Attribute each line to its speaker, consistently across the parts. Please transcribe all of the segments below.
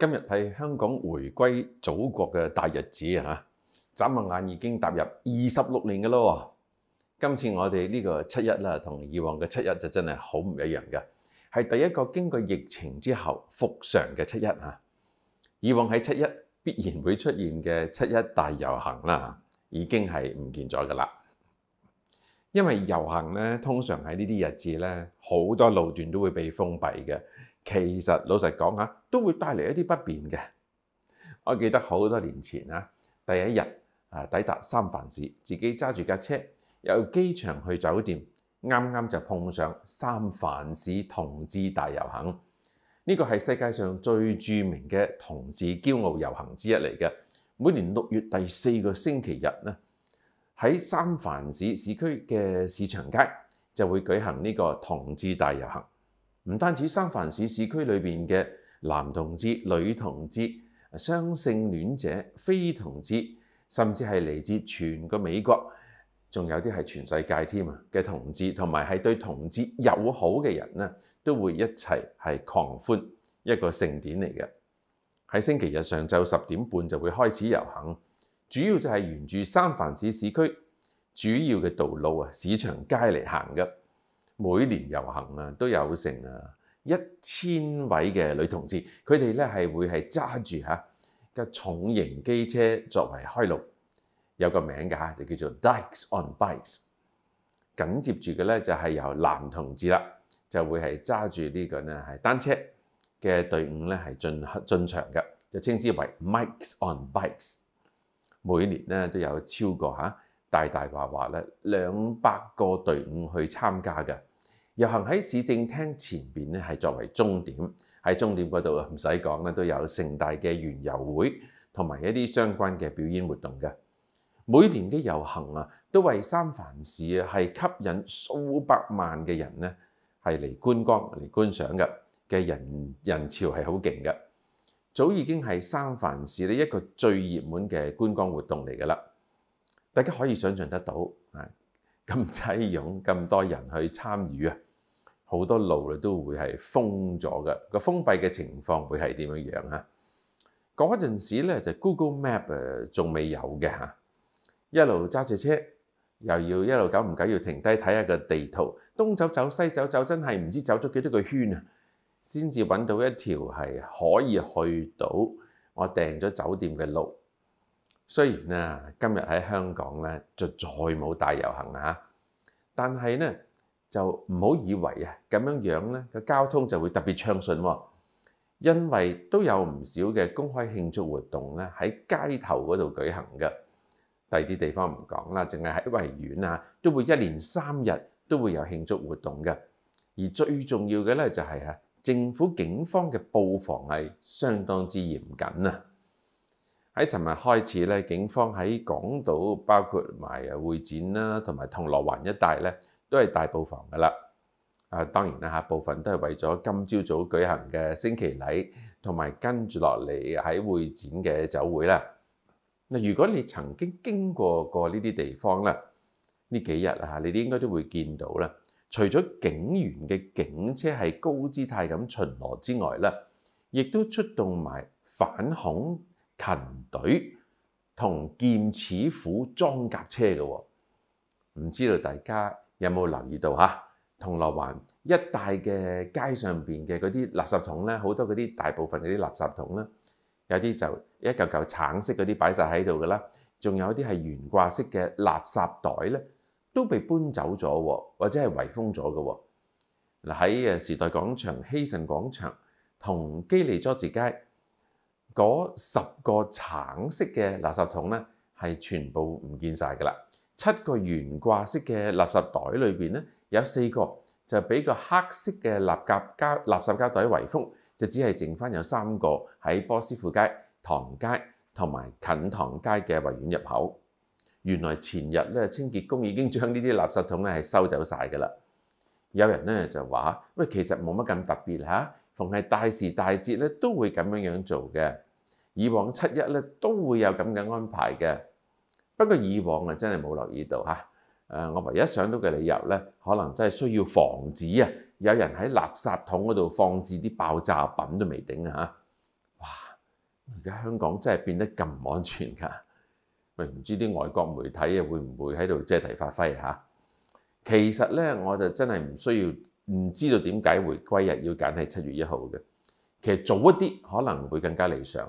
Speaker 1: 今日係香港回歸祖國嘅大日子啊！眨下眼已經踏入二十六年嘅咯。今次我哋呢個七一啦，同以往嘅七一就真係好唔一樣嘅。係第一個經過疫情之後復常嘅七一啊！以往喺七一必然會出現嘅七一大遊行啦，已經係唔見咗噶啦。因為遊行咧，通常喺呢啲日子咧，好多路段都會被封閉嘅。其實老實講嚇，都會帶嚟一啲不便嘅。我記得好多年前啊，第一日啊抵達三藩市，自己揸住架車由機場去酒店，啱啱就碰上三藩市同志大遊行。呢個係世界上最著名嘅同志驕傲遊行之一嚟嘅。每年六月第四個星期日咧，喺三藩市市區嘅市場街就會舉行呢個同志大遊行。唔單止三藩市市區裏邊嘅男同志、女同志、雙性戀者、非同志，甚至係嚟自全個美國，仲有啲係全世界添啊嘅同志，同埋係對同志友好嘅人呢，都會一齊係狂歡一個盛典嚟嘅。喺星期日上晝十點半就會開始遊行，主要就係沿住三藩市市區主要嘅道路啊、市場街嚟行嘅。每年遊行啊，都有成啊一千位嘅女同志，佢哋咧係會係揸住嚇嘅重型機車作為開路，有個名㗎就叫做 Dikes on Bikes。緊接住嘅咧就係由男同志啦，就會係揸住呢個咧係單車嘅隊伍咧係進進場嘅，就稱之為 Mikes on Bikes。每年咧都有超過嚇大大話話咧兩百個隊伍去參加嘅。遊行喺市政廳前面咧，係作為終點。喺終點嗰度唔使講咧，都有盛大嘅園遊會同埋一啲相關嘅表演活動嘅。每年嘅遊行啊，都為三藩市啊係吸引數百萬嘅人咧，係嚟觀光嚟觀賞嘅嘅人人潮係好勁嘅。早已經係三藩市咧一個最熱門嘅觀光活動嚟㗎啦。大家可以想像得到，係咁擠擁咁多人去參與啊！好多路咧都會係封咗嘅，個封閉嘅情況會係點樣樣啊？嗰陣時咧就 Google Map 誒仲未有嘅嚇，一路揸住車又要一路搞唔搞要停低睇下個地圖，東走走西走走，真係唔知走咗幾多個圈啊，先至揾到一條係可以去到我訂咗酒店嘅路。雖然啊，今日喺香港咧就再冇大遊行啊，但係咧。就唔好以為啊，咁樣樣咧個交通就會特別暢順喎，因為都有唔少嘅公開慶祝活動咧喺街頭嗰度舉行嘅。第二啲地方唔講啦，淨係喺維園啊，都會一連三日都會有慶祝活動嘅。而最重要嘅咧就係啊，政府警方嘅布防係相當之嚴謹啊！喺尋日開始咧，警方喺港島包括埋啊會展啦，同埋銅鑼灣一帶咧。都係大布房㗎啦！啊，當然啦，嚇部分都係為咗今朝早舉行嘅升旗禮，同埋跟住落嚟喺會展嘅酒會啦。嗱，如果你曾經經過過呢啲地方啦，呢幾日啊，你哋應該都會見到啦。除咗警員嘅警車係高姿態咁巡邏之外，咧，亦都出動埋反恐勤隊同劍齒虎裝甲車嘅喎。唔知道大家？有冇留意到嚇？銅鑼灣一帶嘅街上邊嘅嗰啲垃圾桶咧，好多嗰啲大部分嗰啲垃圾桶咧，有啲就一嚿嚿橙色嗰啲擺晒喺度噶啦，仲有啲係懸掛式嘅垃圾袋咧，都被搬走咗，或者係圍封咗嘅。嗱喺誒時代廣場、希慎廣場同基利佐治街嗰十個橙色嘅垃圾桶咧，係全部唔見晒噶啦。七個懸掛式嘅垃圾袋裏面咧，有四個就俾個黑色嘅垃圾膠垃圾膠袋圍封，就只係剩翻有三個喺波斯富街、唐街同埋近唐街嘅圍院入口。原來前日咧，清潔工已經將呢啲垃圾桶咧係收走晒㗎啦。有人咧就話：喂，其實冇乜咁特別嚇，逢係大時大節咧都會咁樣樣做嘅。以往七一咧都會有咁嘅安排嘅。不過以往啊，真係冇留意到嚇。我唯一想到嘅理由咧，可能真係需要防止啊，有人喺垃圾桶嗰度放置啲爆炸品都未定嚇。哇！而家香港真係變得咁唔安全㗎。喂，唔知啲外國媒體啊會唔會喺度借題發揮嚇？其實咧，我就真係唔需要，唔知道點解回歸日要揀係七月一號嘅。其實早一啲可能會更加理想。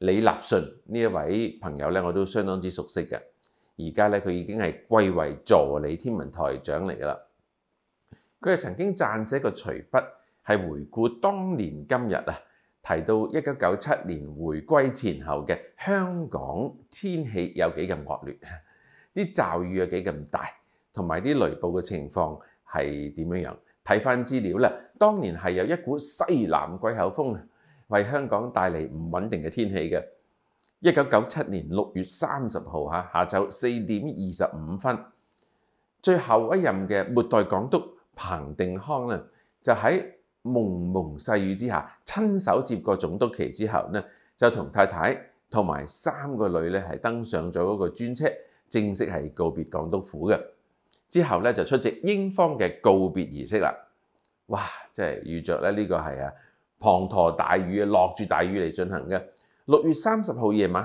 Speaker 1: 李立信呢一位朋友咧，我都相當之熟悉嘅。而家咧，佢已經係貴為助理天文台長嚟噶啦。佢係曾經撰寫個隨筆，係回顧當年今日啊，提到一九九七年回歸前後嘅香港天氣有幾咁惡劣，啲驟雨有幾咁大，同埋啲雷暴嘅情況係點樣樣。睇翻資料啦，當年係有一股西南季候風啊。為香港帶嚟唔穩定嘅天氣嘅。一九九七年六月三十號嚇，下晝四點二十五分，最後一任嘅末代港督彭定康咧，就喺蒙蒙細雨之下，親手接過總督旗之後呢，就同太太同埋三個女咧，係登上咗嗰個專車，正式係告別港督府嘅。之後咧就出席英方嘅告別儀式啦。哇！即係預着咧，呢個係啊～滂沱大雨啊，落住大雨嚟進行嘅。六月三十號夜晚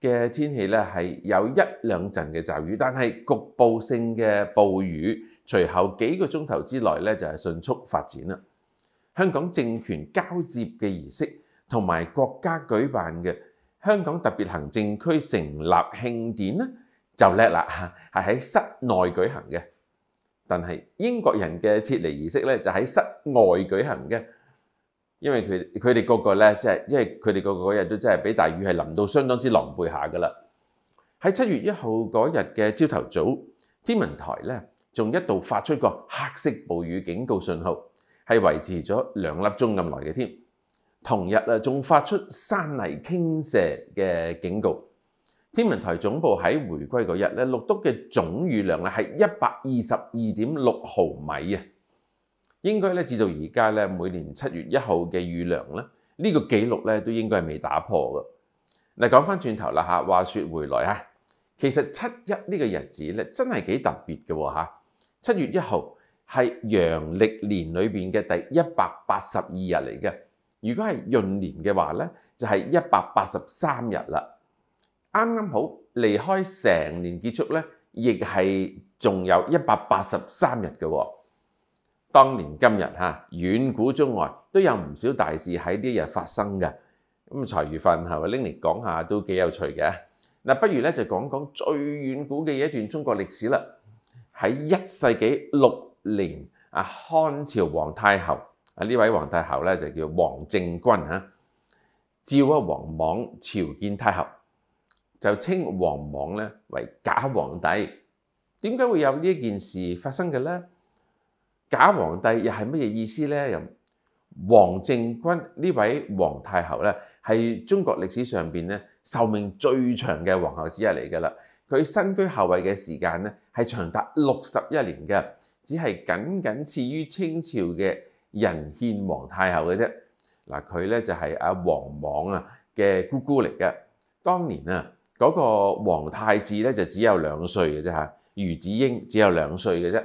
Speaker 1: 黑嘅天氣咧，係有一兩陣嘅驟雨，但係局部性嘅暴雨，隨後幾個鐘頭之內咧就係迅速發展啦。香港政權交接嘅儀式同埋國家舉辦嘅香港特別行政區成立慶典咧就叻啦，係喺室內舉行嘅。但係英國人嘅撤離儀式咧就喺室外舉行嘅。因為佢佢哋個個咧，即係因為佢哋個個日都真係俾大雨係淋到相當之狼狽下噶啦。喺七月一號嗰日嘅朝頭早，天文台咧仲一度發出個黑色暴雨警告信號，係維持咗兩粒鐘咁耐嘅添。同日啊，仲發出山泥傾瀉嘅警告。天文台總部喺回歸嗰日咧，錄島嘅總雨量咧係一百二十二點六毫米啊。應該咧，至到而家咧，每年七月一號嘅雨量咧，呢個記錄咧都應該係未打破嘅。嗱，講翻轉頭啦嚇，話說回來啊，其實七一呢個日子咧，真係幾特別嘅喎嚇。七月一號係陽历年裏邊嘅第一百八十二日嚟嘅。如果係闰年嘅話咧，就係一百八十三日啦。啱啱好離開成年結束咧，亦係仲有一百八十三日嘅喎。當年今日嚇，遠古中外都有唔少大事喺呢日發生嘅。咁財月份係咪拎嚟講下都幾有趣嘅？嗱，不如咧就講講最遠古嘅一段中國歷史啦。喺一世紀六年啊，漢朝皇太后啊呢位皇太后咧就叫王政君啊，召啊王莽朝見太后，就稱王莽咧為假皇帝。點解會有呢件事發生嘅咧？假皇帝又係乜嘢意思呢？又王正君呢位皇太后呢，係中國歷史上面咧壽命最長嘅皇后之一嚟㗎啦。佢身居後位嘅時間呢係長達六十一年嘅，只係僅僅次於清朝嘅仁憲皇太后嘅啫。嗱，佢呢就係阿皇莽啊嘅姑姑嚟嘅。當年啊，嗰個皇太子呢就只有兩歲嘅啫嚇，子英只有兩歲嘅啫。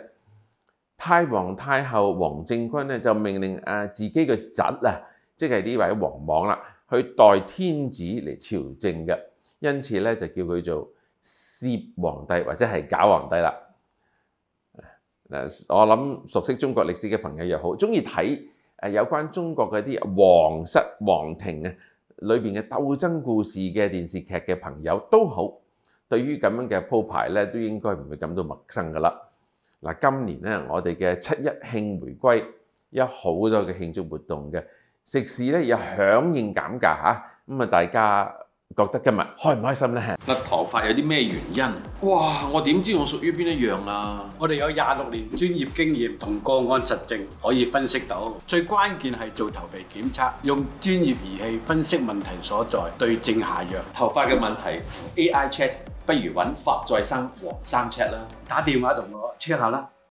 Speaker 1: 太皇太后王正君咧就命令啊自己嘅侄啊，即系呢位王莽啦，去代天子嚟朝政嘅，因此咧就叫佢做摄皇帝或者系假皇帝啦。嗱，我谂熟悉中国历史嘅朋友又好，中意睇诶有关中国嗰啲皇室皇庭啊里边嘅斗争故事嘅电视剧嘅朋友都好，对于咁样嘅铺排咧，都应该唔会感到陌生噶啦。嗱，今年咧，我哋嘅七一慶回歸有好多嘅慶祝活動嘅，食肆咧有響應減價嚇，咁啊大家覺得今日開唔開心咧？甩頭髮有啲咩原因？哇，我點知我屬於邊一樣啊？我哋有廿六年專業經驗同個案實證可以分析到，最關鍵係做頭皮檢測，用專業儀器分析問題所在，對症下藥。頭髮嘅問題，AI chat。不如揾法再生黃生 check 啦，打電話同我 check 下啦。